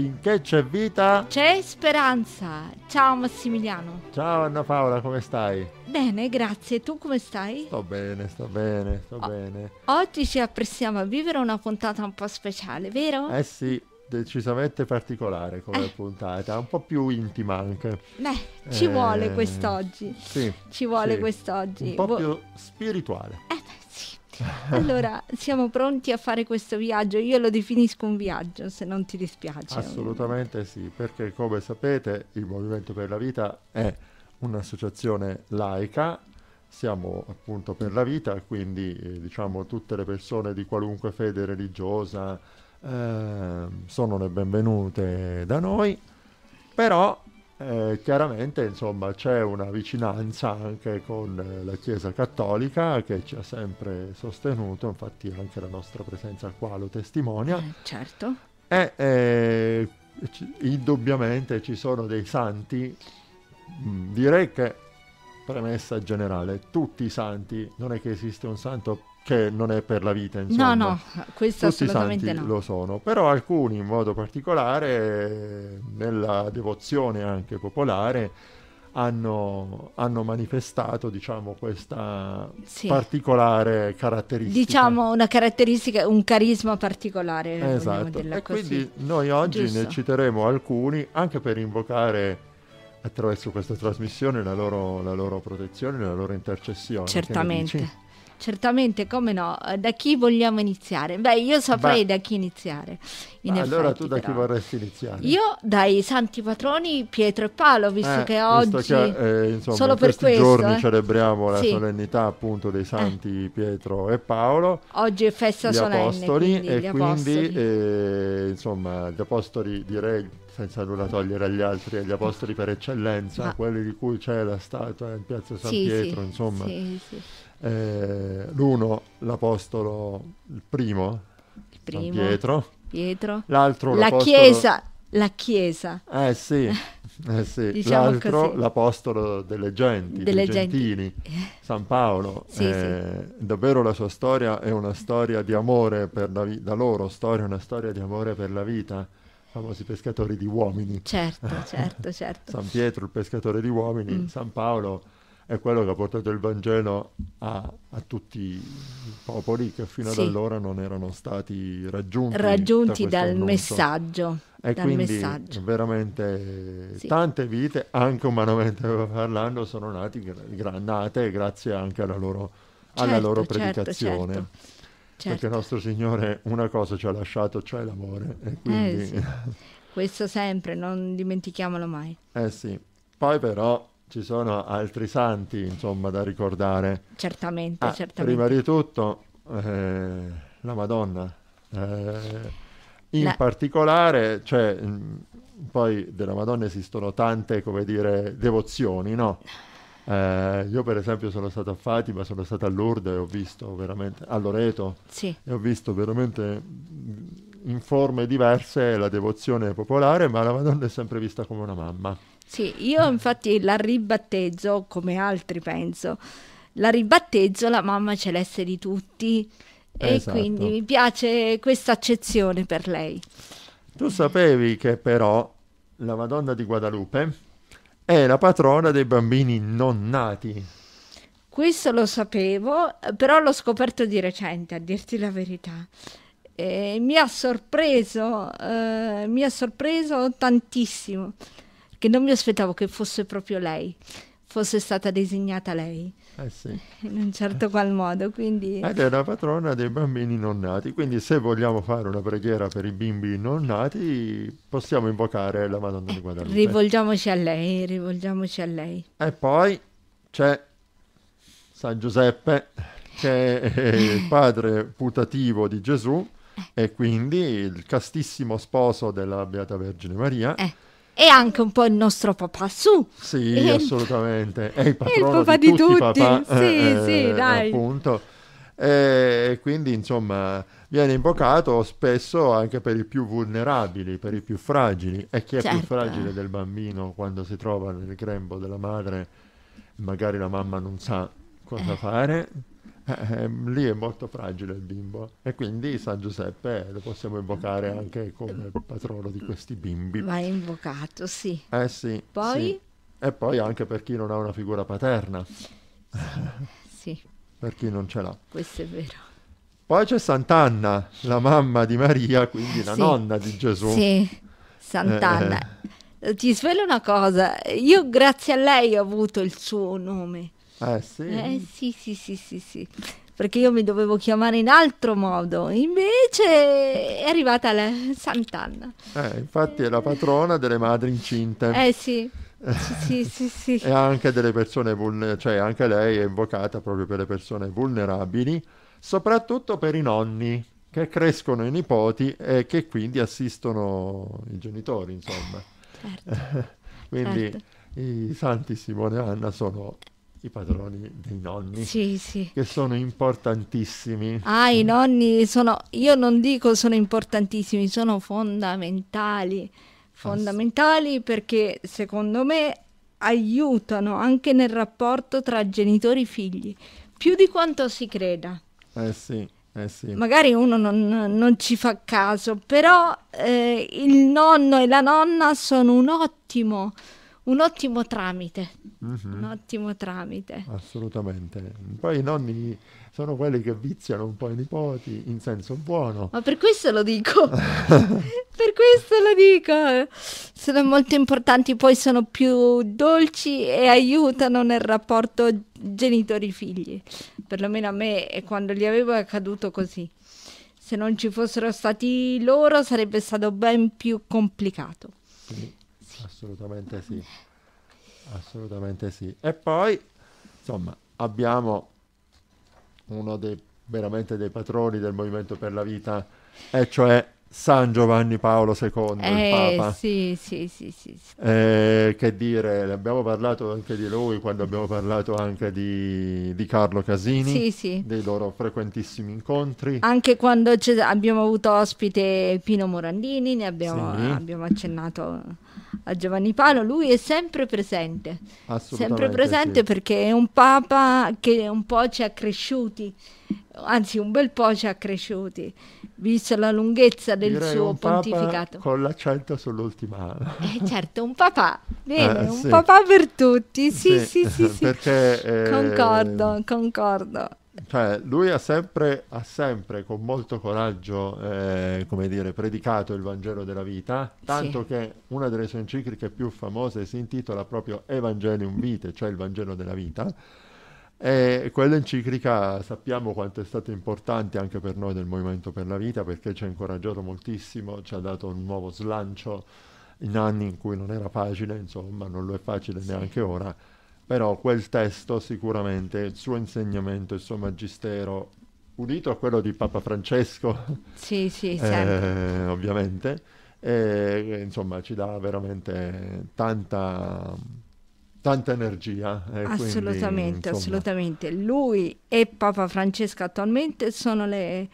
finché c'è vita... C'è speranza. Ciao Massimiliano. Ciao Anna Paola, come stai? Bene, grazie. Tu come stai? Sto bene, sto bene, sto o- bene. Oggi ci apprestiamo a vivere una puntata un po' speciale, vero? Eh sì, decisamente particolare come eh. puntata, un po' più intima anche. Beh, ci eh, vuole quest'oggi. Sì. Ci vuole sì. quest'oggi. Un po' Vo- più spirituale. Eh Allora, siamo pronti a fare questo viaggio. Io lo definisco un viaggio, se non ti dispiace. Assolutamente sì, perché come sapete il Movimento per la Vita è un'associazione laica. Siamo appunto per la vita, quindi eh, diciamo tutte le persone di qualunque fede religiosa eh, sono le benvenute da noi, però eh, chiaramente insomma c'è una vicinanza anche con eh, la Chiesa Cattolica che ci ha sempre sostenuto, infatti anche la nostra presenza qua lo testimonia. Eh, certo. E eh, c- indubbiamente ci sono dei santi, mh, direi che premessa generale, tutti i santi, non è che esiste un santo che non è per la vita, insomma. No, no, questo Tutti assolutamente no. lo sono, però alcuni in modo particolare nella devozione anche popolare hanno, hanno manifestato diciamo, questa sì. particolare caratteristica. Diciamo una caratteristica, un carisma particolare. Esatto, e così. quindi noi oggi Giusto. ne citeremo alcuni anche per invocare attraverso questa trasmissione la loro, la loro protezione, la loro intercessione. Certamente certamente, come no, eh, da chi vogliamo iniziare? Beh, io saprei Beh. da chi iniziare. In effetti, allora tu da però. chi vorresti iniziare? Io dai santi patroni Pietro e Paolo, visto eh, che oggi, visto che, eh, insomma, solo in per questo, giorni eh? celebriamo la sì. solennità appunto dei eh. santi Pietro e Paolo. Oggi è festa gli solenne, apostoli, quindi, e quindi apostoli. Eh, insomma gli apostoli direi senza nulla togliere agli altri, agli apostoli per eccellenza, Ma... quelli di cui c'è la statua in piazza San sì, Pietro, sì, insomma. Sì, sì. Eh, l'uno, l'apostolo, il primo, il primo Pietro. Pietro. L'altro, la Chiesa. La Chiesa. Eh sì, eh sì. diciamo l'altro così. l'apostolo delle genti, delle dei gentili, San Paolo. Sì, eh, sì. Davvero la sua storia è una storia di amore per la vita, la loro storia è una storia di amore per la vita famosi pescatori di uomini. Certo, certo, certo. San Pietro il pescatore di uomini, mm. San Paolo è quello che ha portato il Vangelo a, a tutti i popoli che fino sì. ad allora non erano stati raggiunti. Raggiunti da dal messaggio. E dal quindi messaggio. veramente sì. tante vite, anche umanamente parlando, sono nati, nate grazie anche alla loro, certo, alla loro certo, predicazione. Certo, certo. Certo. Perché nostro Signore una cosa ci ha lasciato, cioè l'amore. E eh, quindi... Eh sì. Questo sempre, non dimentichiamolo mai. Eh sì. Poi però ci sono altri santi, insomma, da ricordare. Certamente, ah, certamente. Prima di tutto eh, la Madonna. Eh, in la... particolare, cioè, mm, poi della Madonna esistono tante, come dire, devozioni, no? Eh, io per esempio sono stato a Fatima, sono stato a Lourdes e ho visto veramente, a Loreto, sì. e ho visto veramente mm, in forme diverse la devozione popolare, ma la Madonna è sempre vista come una mamma. Sì, io infatti la ribattezzo, come altri penso, la ribattezzo la mamma celeste di tutti e esatto. quindi mi piace questa accezione per lei. Tu sapevi che però la Madonna di Guadalupe è la patrona dei bambini non nati. Questo lo sapevo, però l'ho scoperto di recente, a dirti la verità. Eh, mi, ha sorpreso, eh, mi ha sorpreso tantissimo che non mi aspettavo che fosse proprio lei fosse stata designata lei eh sì. in un certo qual modo quindi... ed è la patrona dei bambini non nati quindi se vogliamo fare una preghiera per i bimbi non nati possiamo invocare la Madonna di Guadalupe rivolgiamoci a lei rivolgiamoci a lei e poi c'è San Giuseppe che è il padre putativo di Gesù e quindi il castissimo sposo della Beata Vergine Maria eh e anche un po' il nostro papà su. Sì, e assolutamente. È il, è il papà di, di tutti, Papà. Sì, eh, sì, eh, eh, dai. Appunto. E eh, quindi, insomma, viene invocato spesso anche per i più vulnerabili, per i più fragili. E chi è certo. più fragile del bambino quando si trova nel grembo della madre, magari la mamma non sa cosa eh. fare eh, eh, lì è molto fragile il bimbo e quindi San Giuseppe lo possiamo invocare anche come patrono di questi bimbi. Ma è invocato, sì. Eh sì. Poi? Sì. E poi anche per chi non ha una figura paterna. Sì. per chi non ce l'ha. Questo è vero. Poi c'è Sant'Anna, la mamma di Maria, quindi la sì. nonna di Gesù. Sì, Sant'Anna. Eh. eh. Ti svelo una cosa, io grazie a lei ho avuto il suo nome. Eh sì. Eh sì, sì, sì, sì, sì. Perché io mi dovevo chiamare in altro modo, invece è arrivata la Sant'Anna. Eh, infatti è la patrona delle madri incinte. Eh sì. sì, sì, sì, e anche delle persone vulnerabili, cioè anche lei è invocata proprio per le persone vulnerabili, soprattutto per i nonni che crescono i nipoti e che quindi assistono i genitori, insomma. Eh, certo. quindi certo. i santi Simone e Anna sono i padroni dei nonni, sì, sì. che sono importantissimi. Ah, i nonni sono, io non dico sono importantissimi, sono fondamentali, fondamentali ah, perché secondo me aiutano anche nel rapporto tra genitori e figli, più di quanto si creda. Eh sì. Eh sì. Magari uno non, non, ci fa caso, però eh, il nonno e la nonna sono un ottimo un ottimo tramite. Mm-hmm. Un ottimo tramite. Assolutamente. Poi i nonni sono quelli che viziano un po' i nipoti in senso buono. Ma per questo lo dico. per questo lo dico. Sono molto importanti, poi sono più dolci e aiutano nel rapporto genitori-figli. Perlomeno a me quando li avevo è accaduto così. Se non ci fossero stati loro sarebbe stato ben più complicato. Sì. Assolutamente sì. Assolutamente sì. E poi, insomma, abbiamo uno dei veramente dei patroni del Movimento per la Vita, e cioè San Giovanni Paolo II, eh, il Papa. Sì, sì, sì, sì, sì. Eh, che dire, abbiamo parlato anche di lui quando abbiamo parlato anche di, di Carlo Casini, sì, sì. dei loro frequentissimi incontri. Anche quando abbiamo avuto ospite Pino Morandini, ne abbiamo, abbiamo accennato a Giovanni Paolo, lui è sempre presente. Sempre presente perché è un Papa che un po' ci ha cresciuti anzi un bel po' ci ha cresciuti, vista la lunghezza del Direi suo pontificato. con l'accento sull'ultima Eh, certo, un papà, bene, eh, un sì. papà per tutti, sì, sì, sì, sì, sì. Perché, eh, concordo, concordo. Cioè, lui ha sempre, ha sempre con molto coraggio, eh, come dire, predicato il Vangelo della vita, tanto sì. che una delle sue encicliche più famose si intitola proprio Evangelium Vitae, cioè il Vangelo della vita e eh, quella enciclica sappiamo quanto è stata importante anche per noi del Movimento per la Vita perché ci ha incoraggiato moltissimo, ci ha dato un nuovo slancio in anni in cui non era facile, insomma non lo è facile sì. neanche ora, però quel testo sicuramente, il suo insegnamento, il suo magistero, unito a quello di Papa Francesco, sì, sì, eh, ovviamente, e, eh, insomma ci dà veramente tanta tanta energia. Eh, assolutamente, quindi, assolutamente. Lui e Papa Francesco attualmente sono le,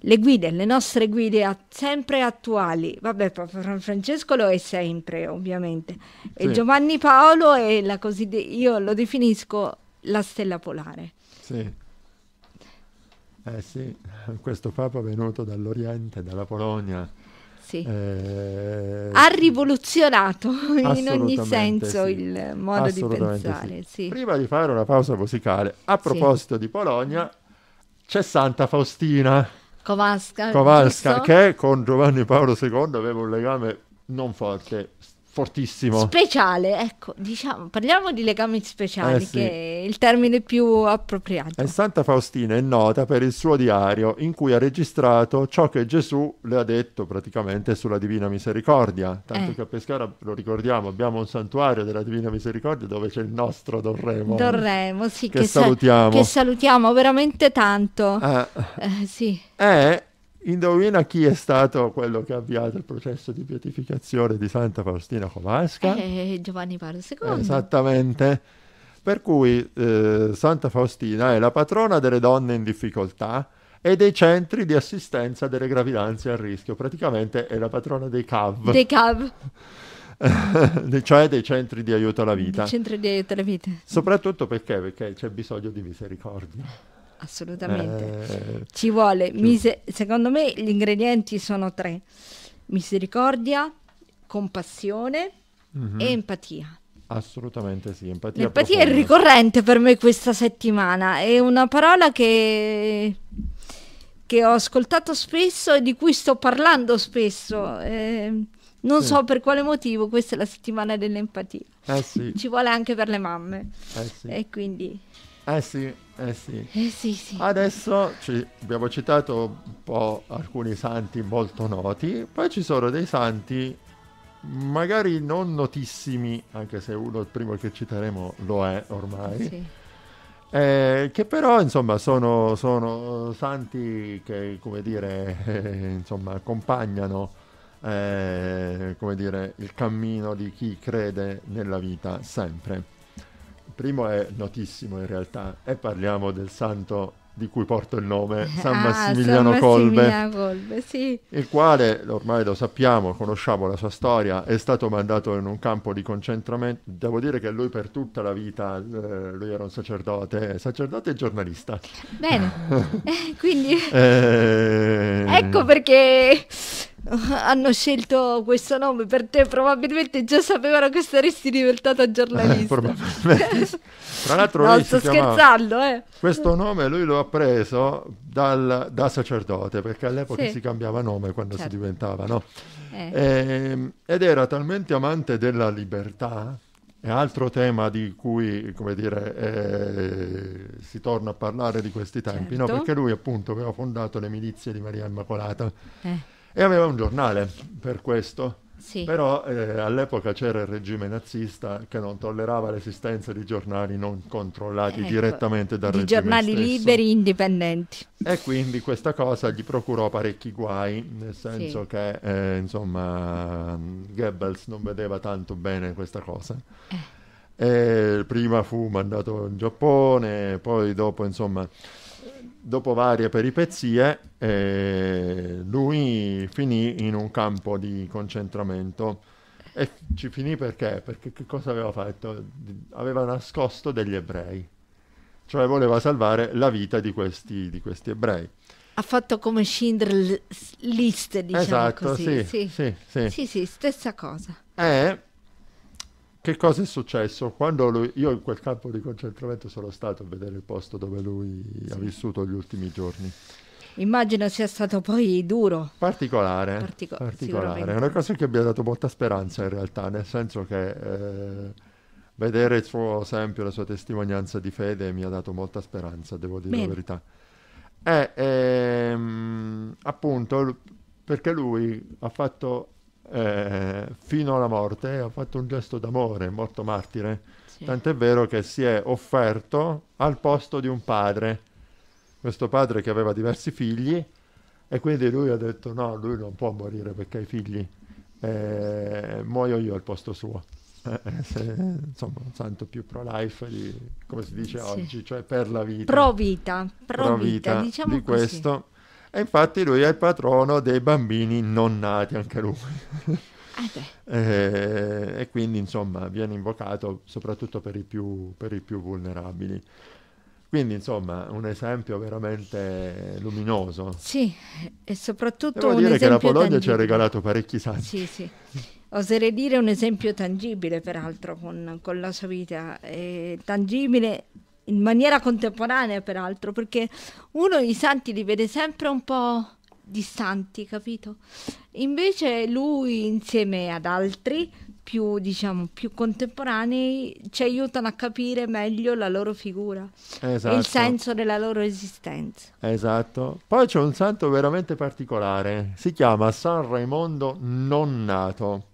le guide, le nostre guide a, sempre attuali. Vabbè, Papa Francesco lo è sempre, ovviamente. Sì. E Giovanni Paolo è la cosiddetta, io lo definisco la stella polare. Sì. Eh sì, questo Papa è venuto dall'Oriente, dalla Polonia, sì. Eh, ha rivoluzionato in ogni senso sì. il modo di pensare. Sì. Prima di fare una pausa musicale, a proposito di Polonia, c'è Santa Faustina Kowalska, Kowalska che con Giovanni Paolo II aveva un legame non forte, fortissimo. Speciale, ecco, diciamo, parliamo di legami speciali, eh sì. che è il termine più appropriato. E Santa Faustina è nota per il suo diario in cui ha registrato ciò che Gesù le ha detto praticamente sulla Divina Misericordia, tanto eh. che a Pescara, lo ricordiamo, abbiamo un santuario della Divina Misericordia dove c'è il nostro Don Remo. Don Remo, sì, che, che salutiamo. che salutiamo veramente tanto. Eh. eh sì. È Indovina chi è stato quello che ha avviato il processo di beatificazione di Santa Faustina Comasca? Eh, Giovanni Paolo II. Esattamente. Per cui eh, Santa Faustina è la patrona delle donne in difficoltà e dei centri di assistenza delle gravidanze a rischio. Praticamente è la patrona dei CAV. Dei CAV. cioè dei centri di aiuto alla vita. Dei centri di aiuto alla vita. Soprattutto perché? Perché c'è bisogno di misericordia assolutamente. Eh, Ci vuole, mise- secondo me gli ingredienti sono tre, misericordia, compassione mm-hmm. e empatia. Assolutamente sì, empatia. L'empatia profonda. è ricorrente per me questa settimana, è una parola che, che ho ascoltato spesso e di cui sto parlando spesso. Eh, non sì. so per quale motivo, questa è la settimana dell'empatia. Eh sì. Ci vuole anche per le mamme. Eh sì. E quindi eh sì, eh sì. Eh sì, sì. Adesso ci, abbiamo citato un po' alcuni santi molto noti, poi ci sono dei santi magari non notissimi, anche se uno il primo che citeremo lo è ormai. Sì. Eh, che però insomma sono, sono, santi che come dire eh, insomma accompagnano eh, come dire il cammino di chi crede nella vita sempre primo è notissimo in realtà e parliamo del santo di cui porto il nome, San ah, Massimiliano, San Massimiliano Colbe, Colbe sì. il quale, ormai lo sappiamo, conosciamo la sua storia, è stato mandato in un campo di concentramento. Devo dire che lui per tutta la vita, eh, lui era un sacerdote, sacerdote e giornalista. Bene, eh, quindi... eh... Ecco perché hanno scelto questo nome per te, probabilmente già sapevano che saresti diventato giornalista. Eh, Tra l'altro, no, sto scherzando. Eh. Questo nome lui lo ha preso dal, da sacerdote, perché all'epoca sì. si cambiava nome quando certo. si diventava, no? eh. e, ehm, ed era talmente amante della libertà è altro tema di cui dire, eh, si torna a parlare di questi tempi, certo. no? perché lui appunto aveva fondato le milizie di Maria Immacolata. Eh. E aveva un giornale per questo. Sì. Però eh, all'epoca c'era il regime nazista che non tollerava l'esistenza di giornali non controllati ecco, direttamente dal di regime. Giornali stesso. liberi indipendenti. E quindi questa cosa gli procurò parecchi guai, nel senso sì. che eh, insomma Goebbels non vedeva tanto bene questa cosa. Eh. eh prima fu mandato in Giappone, poi dopo insomma dopo varie peripezie, eh, lui finì in un campo di concentramento. E ci finì perché? Perché che cosa aveva fatto? Aveva nascosto degli ebrei, cioè voleva salvare la vita di questi, di questi ebrei. Ha fatto come Schindler List, diciamo esatto, così. Esatto, sì sì. Sì, sì, sì, stessa cosa. E eh, che cosa è successo? Quando lui, io in quel campo di concentramento sono stato a vedere il posto dove lui sì. ha vissuto gli ultimi giorni. Immagino sia stato poi duro. Particolare. Eh? Partico- particolare. È una cosa che mi ha dato molta speranza in realtà, nel senso che eh, vedere il suo esempio, la sua testimonianza di fede mi ha dato molta speranza, devo dire Bene. la verità. E eh, ehm, appunto perché lui ha fatto eh, fino alla morte ha fatto un gesto d'amore, è morto martire. Sì. Tant'è vero che si è offerto al posto di un padre, questo padre che aveva diversi figli, e quindi lui ha detto no, lui non può morire perché ha i figli, eh, muoio io al posto suo. Eh, eh, se, insomma, un santo più pro-life, di, come si dice sì. oggi, cioè per la vita. Pro vita, pro, pro vita, vita, diciamo di così. questo e infatti lui è il patrono dei bambini non nati, anche lui. Ah, e, eh, e, quindi insomma viene invocato soprattutto per i più, per i più vulnerabili. Quindi, insomma, un esempio veramente luminoso. Sì, e soprattutto Devo un dire che la Polonia tangibile. ci ha regalato parecchi santi. Sì, sì. Oserei dire un esempio tangibile, peraltro, con, con la sua vita. Eh, tangibile in maniera contemporanea peraltro, perché uno i santi li vede sempre un po' distanti, capito? Invece lui insieme ad altri più, diciamo, più contemporanei ci aiutano a capire meglio la loro figura esatto. e il esatto. senso della loro esistenza. Esatto. Poi c'è un santo veramente particolare, si chiama San Raimondo Nonnato.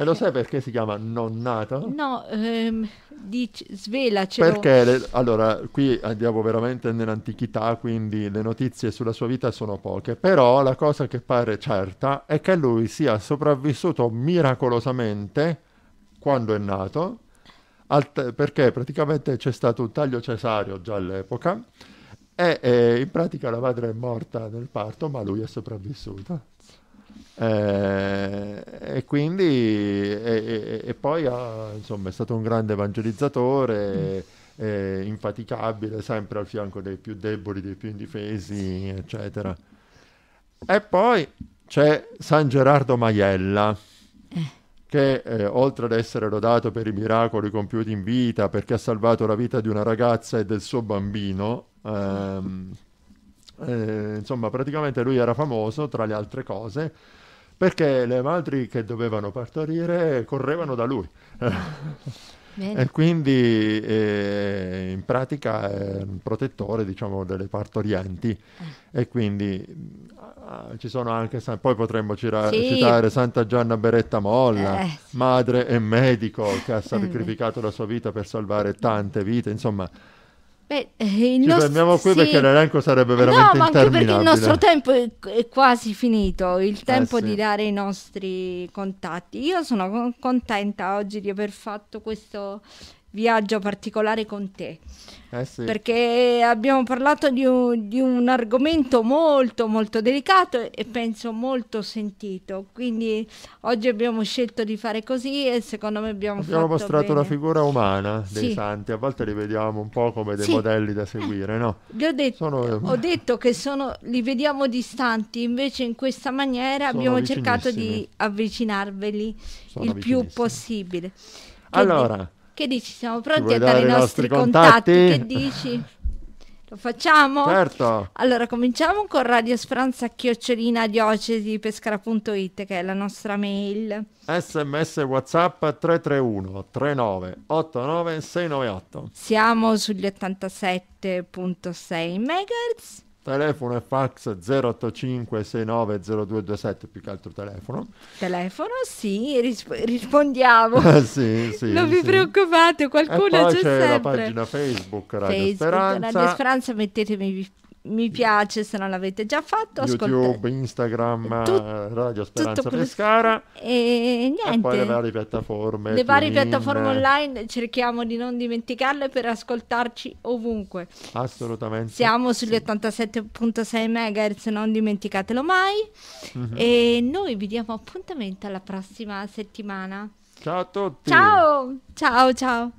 E lo sai perché si chiama nonnata? No, ehm, dic- svelacelo. Perché, le, allora, qui andiamo veramente nell'antichità, quindi le notizie sulla sua vita sono poche, però la cosa che pare certa è che lui sia sopravvissuto miracolosamente quando è nato, alt- perché praticamente c'è stato un taglio cesareo già all'epoca, e eh, in pratica la madre è morta nel parto, ma lui è sopravvissuto. Eh, e quindi e, e, e poi ah, insomma, è stato un grande evangelizzatore mm. e, eh, infaticabile sempre al fianco dei più deboli dei più indifesi eccetera e poi c'è San Gerardo Maiella eh. che eh, oltre ad essere lodato per i miracoli compiuti in vita perché ha salvato la vita di una ragazza e del suo bambino ehm, eh, insomma praticamente lui era famoso tra le altre cose perché le madri che dovevano partorire correvano da lui. e quindi eh, in pratica è un protettore diciamo, delle partorienti eh. e quindi ah, ah ci sono anche poi potremmo cira- sì. citare Santa Gianna Beretta Molla eh. madre e medico che ha sacrificato la sua vita per salvare tante vite insomma Beh, eh, Ci nostro... fermiamo qui sì. perché l'elenco sarebbe veramente No, ma anche perché il nostro tempo è quasi finito, il eh, tempo eh, sì. di dare i nostri contatti. Io sono contenta oggi di aver fatto questo viaggio particolare con te. Eh sì. Perché abbiamo parlato di un, di un, argomento molto molto delicato e penso molto sentito. Quindi oggi abbiamo scelto di fare così e secondo me abbiamo, abbiamo mostrato bene. la figura umana dei sì. santi. A volte li vediamo un po' come dei sì. modelli da seguire, eh, no? Ho detto, sono... Eh, ho detto, che sono, li vediamo distanti, invece in questa maniera sono abbiamo cercato di avvicinarveli sono il più possibile. Che allora, che dici? Siamo pronti a dare, dare i nostri, contatti? contatti? Che dici? Lo facciamo? Certo. Allora, cominciamo con Radio radiosfranza chiocciolina diocesi pescara.it che è la nostra mail. Sms WhatsApp 331 39 89 698. Siamo sugli 87.6 MHz telefono e fax 085 69 0227 più che altro telefono telefono sì risp- rispondiamo sì, sì, non sì. vi preoccupate qualcuno c'è, c'è sempre la pagina facebook Radio, facebook, Speranza. Radio Speranza mettetemi mi piace se non l'avete già fatto. YouTube, Instagram, eh, Tut- Radio Speranza Pescara e, niente. e poi le varie piattaforme. Le varie in... piattaforme online cerchiamo di non dimenticarle per ascoltarci ovunque. Assolutamente. Siamo sugli 87.6 MHz, non dimenticatelo mai. Mm-hmm. E noi vi diamo appuntamento alla prossima settimana. Ciao a tutti. Ciao, ciao, ciao.